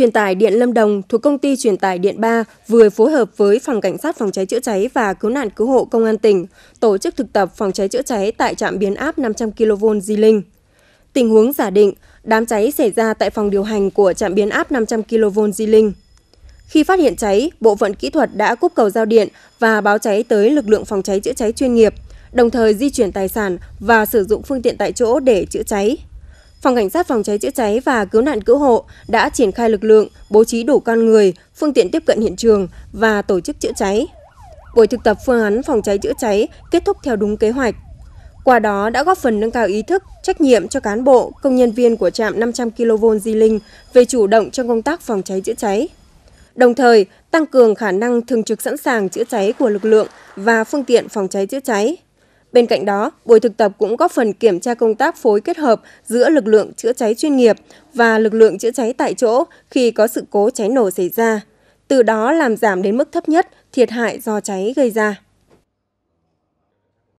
Truyền tải điện Lâm Đồng thuộc công ty truyền tải điện 3 vừa phối hợp với Phòng Cảnh sát phòng cháy chữa cháy và Cứu nạn cứu hộ Công an tỉnh tổ chức thực tập phòng cháy chữa cháy tại trạm biến áp 500 kV Di Linh. Tình huống giả định, đám cháy xảy ra tại phòng điều hành của trạm biến áp 500 kV Di Linh. Khi phát hiện cháy, bộ phận kỹ thuật đã cúp cầu giao điện và báo cháy tới lực lượng phòng cháy chữa cháy chuyên nghiệp, đồng thời di chuyển tài sản và sử dụng phương tiện tại chỗ để chữa cháy. Phòng Cảnh sát Phòng cháy chữa cháy và Cứu nạn Cứu hộ đã triển khai lực lượng, bố trí đủ con người, phương tiện tiếp cận hiện trường và tổ chức chữa cháy. Buổi thực tập phương án phòng cháy chữa cháy kết thúc theo đúng kế hoạch. Qua đó đã góp phần nâng cao ý thức, trách nhiệm cho cán bộ, công nhân viên của trạm 500 kV Di Linh về chủ động trong công tác phòng cháy chữa cháy. Đồng thời, tăng cường khả năng thường trực sẵn sàng chữa cháy của lực lượng và phương tiện phòng cháy chữa cháy. Bên cạnh đó, buổi thực tập cũng góp phần kiểm tra công tác phối kết hợp giữa lực lượng chữa cháy chuyên nghiệp và lực lượng chữa cháy tại chỗ khi có sự cố cháy nổ xảy ra, từ đó làm giảm đến mức thấp nhất thiệt hại do cháy gây ra.